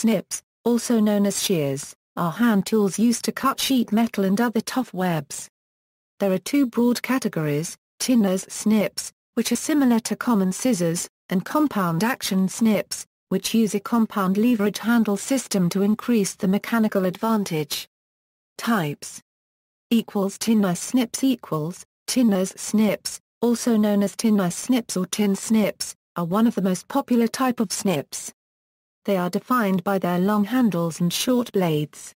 snips, also known as shears, are hand tools used to cut sheet metal and other tough webs. There are two broad categories, tinners snips, which are similar to common scissors, and compound action snips, which use a compound leverage handle system to increase the mechanical advantage. Types equals Tinner snips equals, tinners snips, also known as tinner snips or tin snips, are one of the most popular type of snips. They are defined by their long handles and short blades.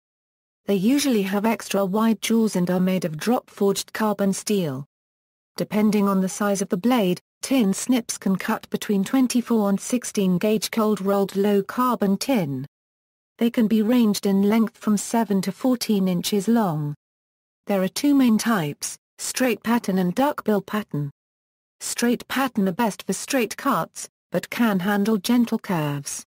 They usually have extra wide jaws and are made of drop-forged carbon steel. Depending on the size of the blade, tin snips can cut between 24 and 16 gauge cold-rolled low-carbon tin. They can be ranged in length from 7 to 14 inches long. There are two main types, straight pattern and duckbill pattern. Straight pattern are best for straight cuts, but can handle gentle curves.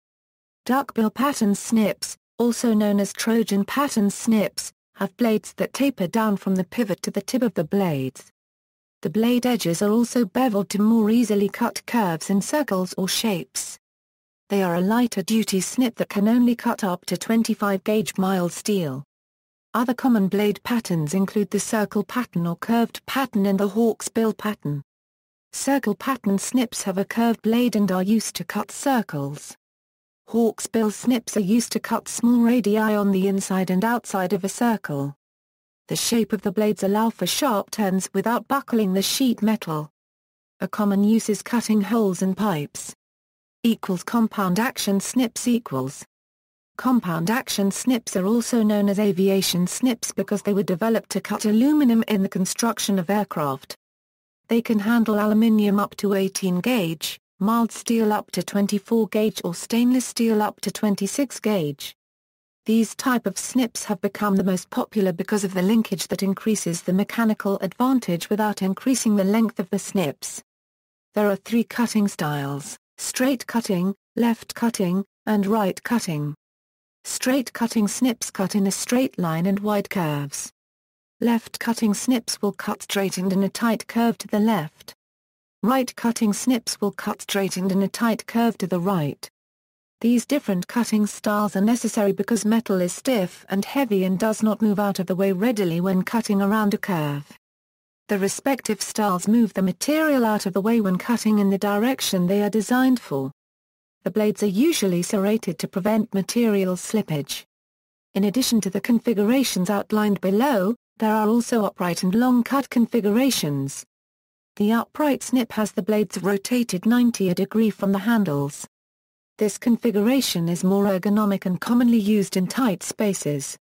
Duckbill pattern snips, also known as Trojan pattern snips, have blades that taper down from the pivot to the tip of the blades. The blade edges are also beveled to more easily cut curves in circles or shapes. They are a lighter duty snip that can only cut up to 25 gauge mild steel. Other common blade patterns include the circle pattern or curved pattern and the hawk's bill pattern. Circle pattern snips have a curved blade and are used to cut circles. Hawksbill snips are used to cut small radii on the inside and outside of a circle. The shape of the blades allow for sharp turns without buckling the sheet metal. A common use is cutting holes in pipes. Equals compound action snips equals. Compound action snips are also known as aviation snips because they were developed to cut aluminum in the construction of aircraft. They can handle aluminium up to 18 gauge, mild steel up to 24 gauge or stainless steel up to 26 gauge. These type of snips have become the most popular because of the linkage that increases the mechanical advantage without increasing the length of the snips. There are three cutting styles, straight cutting, left cutting, and right cutting. Straight cutting snips cut in a straight line and wide curves. Left cutting snips will cut straight and in a tight curve to the left. Right cutting snips will cut straight and in a tight curve to the right. These different cutting styles are necessary because metal is stiff and heavy and does not move out of the way readily when cutting around a curve. The respective styles move the material out of the way when cutting in the direction they are designed for. The blades are usually serrated to prevent material slippage. In addition to the configurations outlined below, there are also upright and long cut configurations. The upright snip has the blades rotated 90 a degree from the handles. This configuration is more ergonomic and commonly used in tight spaces.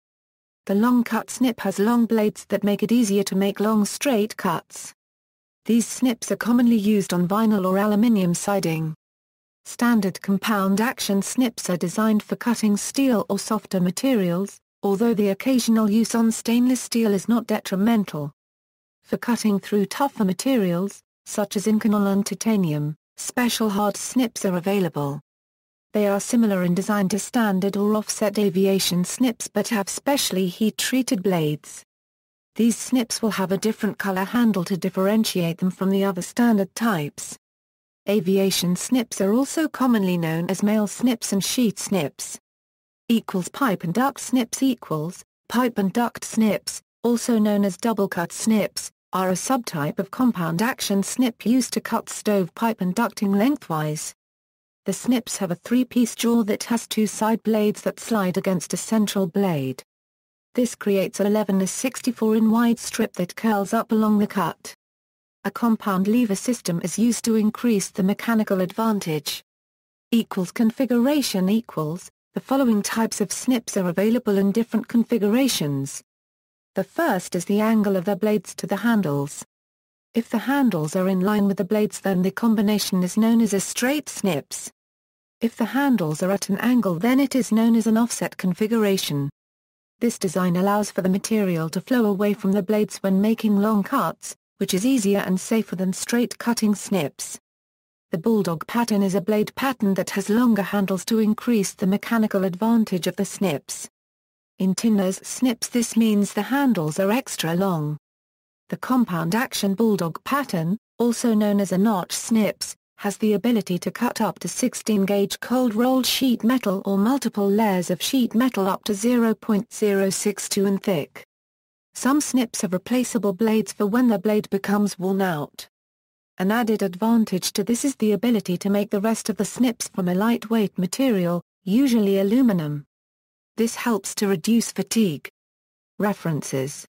The long cut snip has long blades that make it easier to make long straight cuts. These snips are commonly used on vinyl or aluminium siding. Standard compound action snips are designed for cutting steel or softer materials, although the occasional use on stainless steel is not detrimental for cutting through tougher materials, such as inconel and titanium, special hard snips are available. They are similar in design to standard or offset aviation snips but have specially heat-treated blades. These snips will have a different color handle to differentiate them from the other standard types. Aviation snips are also commonly known as male snips and sheet snips. Equals pipe and duct snips equals, pipe and duct snips, also known as double cut snips, are a subtype of compound-action snip used to cut stovepipe and ducting lengthwise. The snips have a three-piece jaw that has two side blades that slide against a central blade. This creates 11 a 64 in wide strip that curls up along the cut. A compound lever system is used to increase the mechanical advantage. Equals configuration equals, the following types of snips are available in different configurations. The first is the angle of the blades to the handles. If the handles are in line with the blades then the combination is known as a straight snips. If the handles are at an angle then it is known as an offset configuration. This design allows for the material to flow away from the blades when making long cuts, which is easier and safer than straight cutting snips. The bulldog pattern is a blade pattern that has longer handles to increase the mechanical advantage of the snips. In tinners' snips this means the handles are extra long. The compound action bulldog pattern, also known as a notch snips, has the ability to cut up to 16-gauge cold-rolled sheet metal or multiple layers of sheet metal up to 0.062 in thick. Some snips have replaceable blades for when the blade becomes worn out. An added advantage to this is the ability to make the rest of the snips from a lightweight material, usually aluminum this helps to reduce fatigue. references